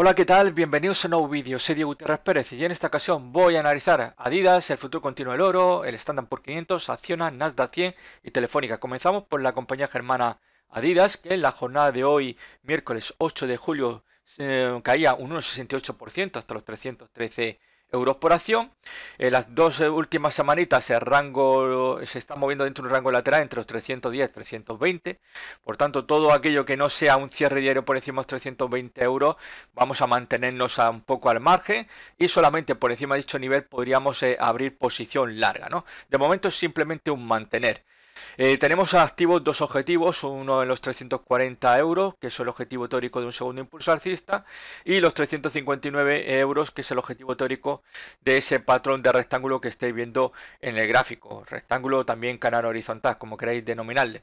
Hola, ¿qué tal? Bienvenidos a un nuevo vídeo. Soy Diego Gutiérrez Pérez y en esta ocasión voy a analizar Adidas, el futuro continuo del oro, el Standard por 500, Acciona, Nasdaq 100 y Telefónica. Comenzamos por la compañía germana Adidas, que en la jornada de hoy, miércoles 8 de julio, caía un 1,68% hasta los 313 euros por acción. En las dos últimas semanitas el rango se está moviendo dentro de un rango lateral entre los 310 y 320. Por tanto, todo aquello que no sea un cierre diario por encima de 320 euros, vamos a mantenernos a un poco al margen y solamente por encima de dicho nivel podríamos eh, abrir posición larga. ¿no? De momento es simplemente un mantener. Eh, tenemos activos dos objetivos, uno en los 340 euros, que es el objetivo teórico de un segundo impulso alcista, y los 359 euros, que es el objetivo teórico de ese patrón de rectángulo que estáis viendo en el gráfico. Rectángulo también canal horizontal, como queráis denominarle.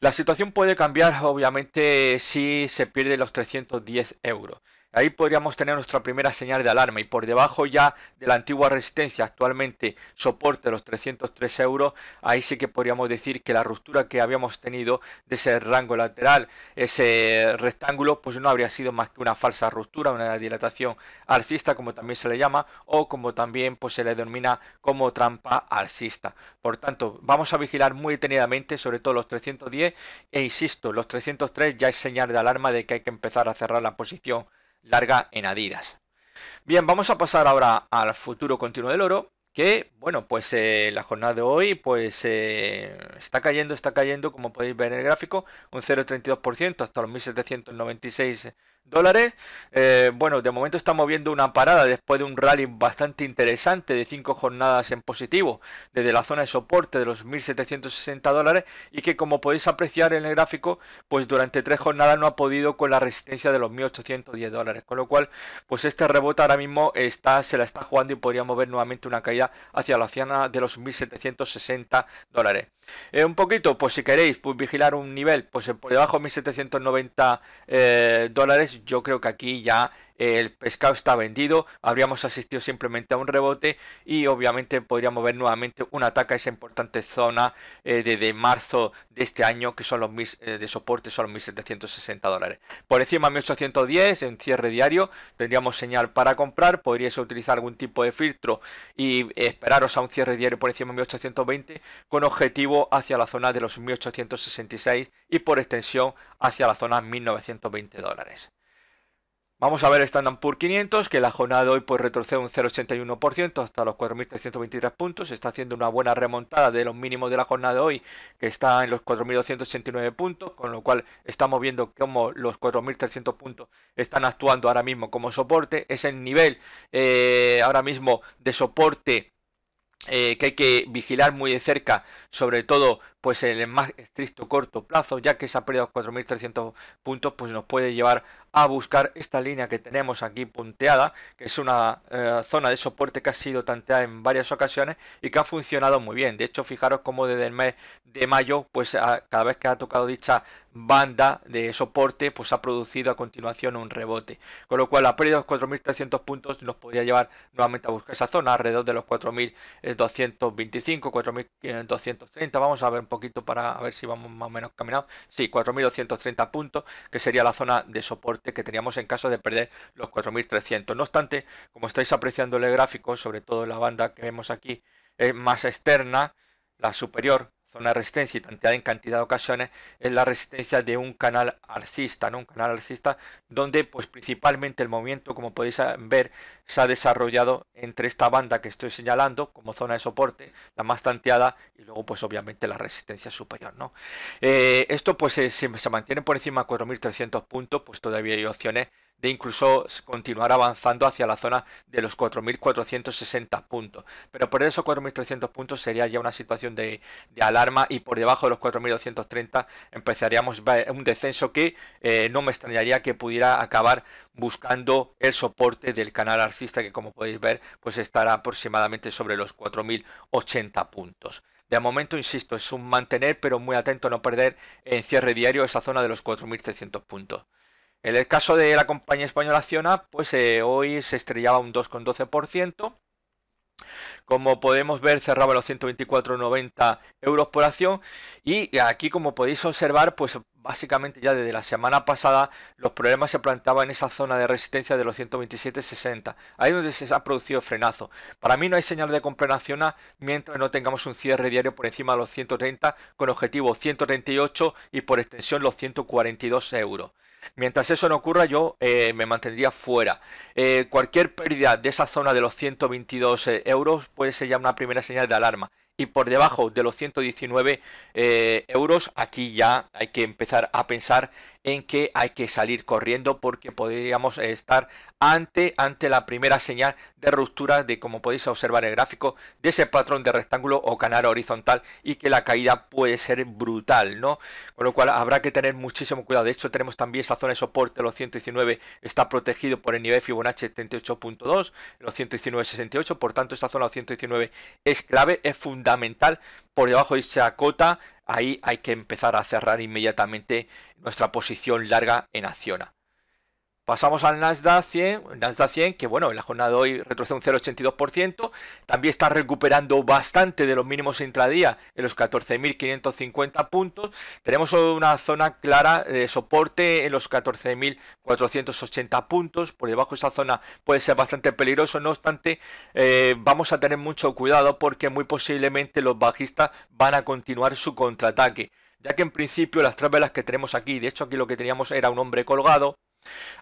La situación puede cambiar, obviamente, si se pierde los 310 euros. Ahí podríamos tener nuestra primera señal de alarma y por debajo ya de la antigua resistencia actualmente soporte los 303 euros, ahí sí que podríamos decir que la ruptura que habíamos tenido de ese rango lateral, ese rectángulo, pues no habría sido más que una falsa ruptura, una dilatación alcista como también se le llama o como también pues se le denomina como trampa alcista. Por tanto, vamos a vigilar muy detenidamente sobre todo los 310 e insisto, los 303 ya es señal de alarma de que hay que empezar a cerrar la posición larga en Adidas. Bien, vamos a pasar ahora al futuro continuo del oro, que, bueno, pues eh, la jornada de hoy, pues eh, está cayendo, está cayendo, como podéis ver en el gráfico, un 0,32% hasta los 1.796 dólares. Eh, bueno, de momento estamos viendo una parada después de un rally bastante interesante de 5 jornadas en positivo desde la zona de soporte de los 1.760 dólares y que como podéis apreciar en el gráfico, pues durante 3 jornadas no ha podido con la resistencia de los 1.810 dólares. Con lo cual, pues este rebote ahora mismo está, se la está jugando y podría mover nuevamente una caída hacia la zona de los 1.760 dólares. Eh, un poquito, pues si queréis pues, vigilar un nivel pues por debajo de 1.790 eh, dólares, yo creo que aquí ya el pescado está vendido, habríamos asistido simplemente a un rebote y obviamente podríamos ver nuevamente un ataque a esa importante zona eh, de, marzo de este año que son los mis, eh, de soporte son los 1.760 dólares. Por encima 1.810 en cierre diario tendríamos señal para comprar, podríais utilizar algún tipo de filtro y esperaros a un cierre diario por encima de 1.820 con objetivo hacia la zona de los 1.866 y por extensión hacia la zona 1.920 dólares. Vamos a ver Standard pur 500, que la jornada hoy pues retrocede un 0,81% hasta los 4.323 puntos. Está haciendo una buena remontada de los mínimos de la jornada de hoy, que está en los 4.289 puntos, con lo cual estamos viendo cómo los 4.300 puntos están actuando ahora mismo como soporte. Es el nivel eh, ahora mismo de soporte eh, que hay que vigilar muy de cerca, sobre todo pues en el más estricto corto plazo, ya que se ha perdido 4.300 puntos pues nos puede llevar a buscar esta línea que tenemos aquí punteada, que es una eh, zona de soporte que ha sido tanteada en varias ocasiones y que ha funcionado muy bien. De hecho, fijaros cómo desde el mes de mayo, pues cada vez que ha tocado dicha banda de soporte pues ha producido a continuación un rebote. Con lo cual la pérdida de los 4.300 puntos nos podría llevar nuevamente a buscar esa zona alrededor de los 4.225, 4.230. Vamos a ver un poquito para ver si vamos más o menos caminando. Sí, 4.230 puntos, que sería la zona de soporte que teníamos en caso de perder los 4.300. No obstante, como estáis apreciando el gráfico, sobre todo la banda que vemos aquí, es más externa, la superior, zona de resistencia y tanteada en cantidad de ocasiones, es la resistencia de un canal alcista, ¿no? Un canal alcista donde pues principalmente el movimiento, como podéis ver, se ha desarrollado entre esta banda que estoy señalando como zona de soporte, la más tanteada y luego pues obviamente la resistencia superior, ¿no? Eh, esto pues eh, se mantiene por encima de 4.300 puntos, pues todavía hay opciones de incluso continuar avanzando hacia la zona de los 4.460 puntos. Pero por eso 4.300 puntos sería ya una situación de, alarma y por debajo de los 4.230 empezaríamos un descenso que eh, no me extrañaría que pudiera acabar buscando el soporte del canal arcista. que como podéis ver pues estará aproximadamente sobre los 4.080 puntos. De momento, insisto, es un mantener pero muy atento a no perder en cierre diario esa zona de los 4.300 puntos. En el caso de la compañía española Acciona, pues eh, hoy se estrellaba un 2,12%. Como podemos ver, cerraba los 124,90 euros por acción. Y aquí, como podéis observar, pues básicamente ya desde la semana pasada los problemas se planteaban en esa zona de resistencia de los 127,60. Ahí es donde se ha producido el frenazo. Para mí no hay señal de compra Acciona mientras no tengamos un cierre diario por encima de los 130 con objetivo 138 y por extensión los 142 euros. Mientras eso no ocurra, yo eh, me mantendría fuera. Eh, cualquier pérdida de esa zona de los 122 eh, euros puede ser ya una primera señal de alarma. Y por debajo de los 119 euros, aquí ya hay que empezar a pensar en que hay que salir corriendo porque podríamos estar ante, ante la primera señal de ruptura de, como podéis observar el gráfico, de ese patrón de rectángulo o canal horizontal y que la caída puede ser brutal, ¿no? Con lo cual habrá que tener muchísimo cuidado. De hecho, tenemos también esa zona de soporte, los 119 está protegido por el nivel Fibonacci 78.2, los 119.68, por tanto, esta zona de 119 es clave, es fundamental por debajo de esa cota, ahí hay que empezar a cerrar inmediatamente nuestra posición larga en acciona. Pasamos al Nasdaq 100, Nasdaq 100, que bueno, en la jornada de hoy retrocede un 0,82%, también está recuperando bastante de los mínimos intradía en los 14.550 puntos. Tenemos una zona clara de soporte en los 14.480 puntos, por debajo de esa zona puede ser bastante peligroso, no obstante, eh, vamos a tener mucho cuidado porque muy posiblemente los bajistas van a continuar su contraataque. Ya que en principio las tres velas que tenemos aquí, de hecho aquí lo que teníamos era un hombre colgado,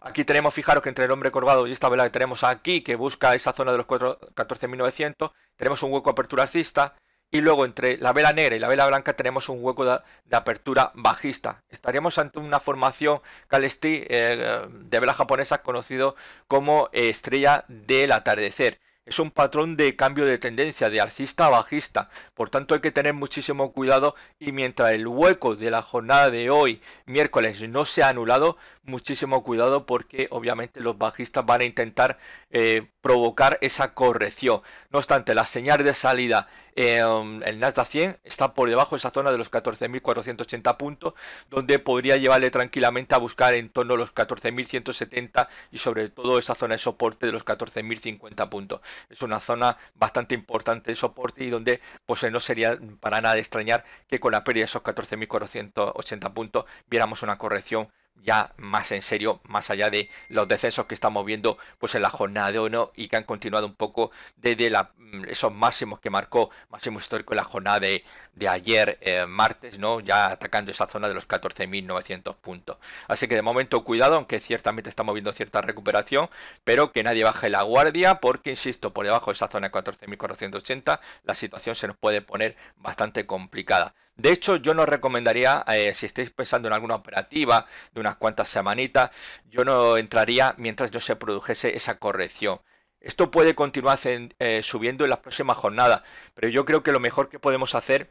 Aquí tenemos, fijaros que entre el hombre corvado y esta vela que tenemos aquí, que busca esa zona de los 14.900, tenemos un hueco de apertura alcista. Y luego entre la vela negra y la vela blanca tenemos un hueco de, apertura bajista. Estaríamos ante una formación Calesti eh, de vela japonesa conocido como estrella del atardecer es un patrón de cambio de tendencia, de alcista a bajista. Por tanto, hay que tener muchísimo cuidado y mientras el hueco de la jornada de hoy, miércoles, no se ha anulado, muchísimo cuidado porque obviamente los bajistas van a intentar eh, provocar esa corrección. No obstante, la señal de salida, en em, el Nasdaq 100 está por debajo de esa zona de los 14.480 puntos, donde podría llevarle tranquilamente a buscar en torno a los 14.170 y sobre todo esa zona de soporte de los 14.050 puntos es una zona bastante importante de soporte y donde pues no sería para nada de extrañar que con la pérdida de esos 14.480 puntos viéramos una corrección ya más en serio, más allá de los decesos que estamos viendo pues en la jornada de no y que han continuado un poco desde mm, esos máximos que marcó, máximo histórico en la jornada de, ayer eh, martes, ¿no? ya atacando esa zona de los 14.900 puntos. Así que de momento cuidado, aunque ciertamente estamos viendo cierta recuperación, pero que nadie baje la guardia porque, insisto, por debajo de esa zona de 14.480 la situación se nos puede poner bastante complicada. De hecho, yo no recomendaría, eh, si estáis pensando en alguna operativa de unas cuantas semanitas, yo no entraría mientras no se produjese esa corrección. Esto puede continuar eh, subiendo en las próximas jornadas, pero yo creo que lo mejor que podemos hacer,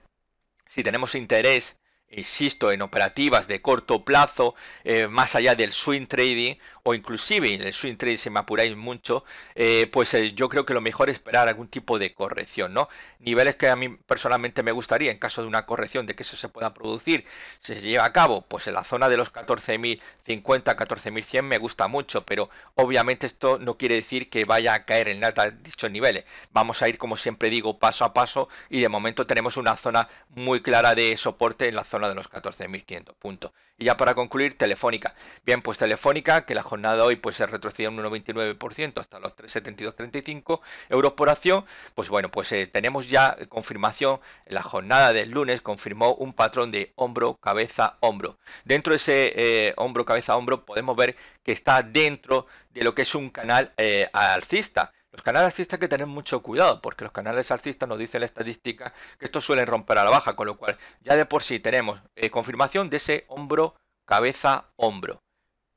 si tenemos interés, insisto, en operativas de corto plazo, eh, más allá del swing trading o inclusive en el swing trade si me apuráis mucho, eh, pues eh, yo creo que lo mejor es esperar algún tipo de corrección, ¿no? Niveles que a mí personalmente me gustaría, en caso de una corrección, de que eso se pueda producir, si se lleva a cabo, pues en la zona de los 14.050, 14.100 me gusta mucho, pero obviamente esto no quiere decir que vaya a caer en nada dichos niveles. Vamos a ir, como siempre digo, paso a paso y de momento tenemos una zona muy clara de soporte en la zona de los 14.500 puntos. Y ya para concluir, Telefónica. Bien, pues Telefónica, que la jornada jornada hoy pues se retrocedió un 1,29% hasta los 3,7235 euros por acción. Pues bueno, pues eh, tenemos ya confirmación, en la jornada del lunes confirmó un patrón de hombro, cabeza, hombro. Dentro de ese eh, hombro, cabeza, hombro podemos ver que está dentro de lo que es un canal eh, alcista. Los canales alcistas hay que tener mucho cuidado, porque los canales alcistas nos dicen la estadística que estos suelen romper a la baja, con lo cual ya de por sí tenemos confirmación de ese hombro, cabeza, hombro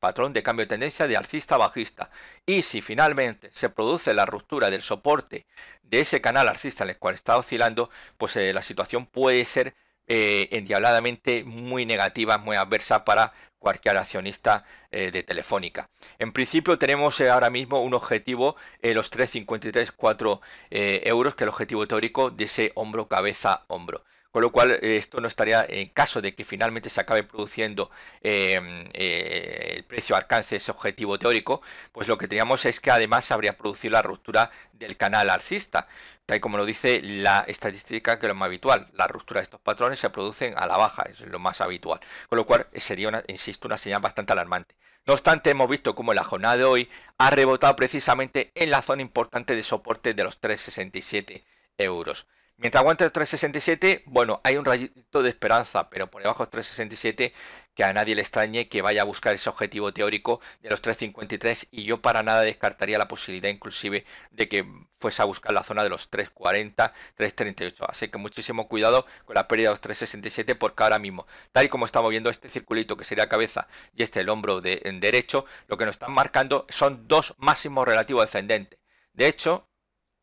patrón de cambio de tendencia de alcista bajista. Y si finalmente se produce la ruptura del soporte de ese canal alcista en el cual está oscilando, pues eh, la situación puede ser eh, endiabladamente muy negativa, muy adversa para cualquier accionista eh, de Telefónica. En principio tenemos ahora mismo un objetivo, en los 3,53,4 euros, que es el objetivo teórico de ese hombro-cabeza-hombro. hombro cabeza hombro con lo cual eh, esto no estaría, en caso de que finalmente se acabe produciendo em, eh, el precio alcance ese objetivo teórico, pues lo que teníamos es que además habría producido la ruptura del canal alcista, tal como lo dice la estadística que es lo más habitual, la ruptura de estos patrones se producen a la baja, es lo más habitual, con lo cual sería, insisto, una señal bastante alarmante. No obstante, hemos visto cómo la jornada de hoy ha rebotado precisamente en la zona importante de soporte de los 3,67 euros. Mientras aguante el 367, bueno, hay un rayito de esperanza, pero por debajo los 367, que a nadie le extrañe que vaya a buscar ese objetivo teórico de los 353 y yo para nada descartaría la posibilidad inclusive de que fuese a buscar la zona de los 340, 338. Así que muchísimo cuidado con la pérdida de los 367 porque ahora mismo, tal y como estamos viendo este circulito que sería cabeza y este el hombro de, en derecho, lo que nos están marcando son dos máximos relativos descendentes. De hecho,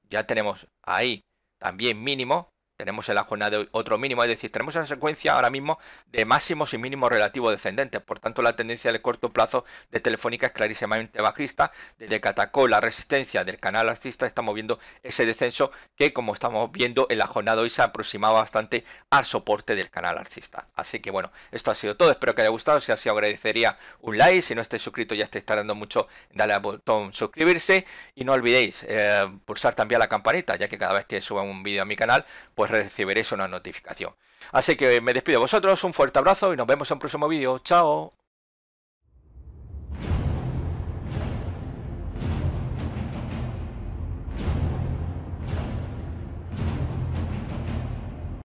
ya tenemos ahí también mínimo, tenemos en la jornada otro mínimo, es decir, tenemos una secuencia ahora mismo de máximos y mínimos relativos descendentes. Por tanto, la tendencia de corto plazo de Telefónica es clarísimamente bajista. Desde que atacó la resistencia del canal alcista, estamos viendo ese descenso que, como estamos viendo en la jornada de hoy, se ha aproximado bastante al soporte del canal alcista. Así que bueno, esto ha sido todo. Espero que haya gustado. Si así, agradecería un like. Si no estáis suscrito ya estáis tardando mucho, dale al botón suscribirse. Y no olvidéis eh, pulsar también la campanita, ya que cada vez que suba un vídeo a mi canal, pues pues recibiréis una notificación. Así que me despido de vosotros, un fuerte abrazo y nos vemos en un próximo vídeo. Chao.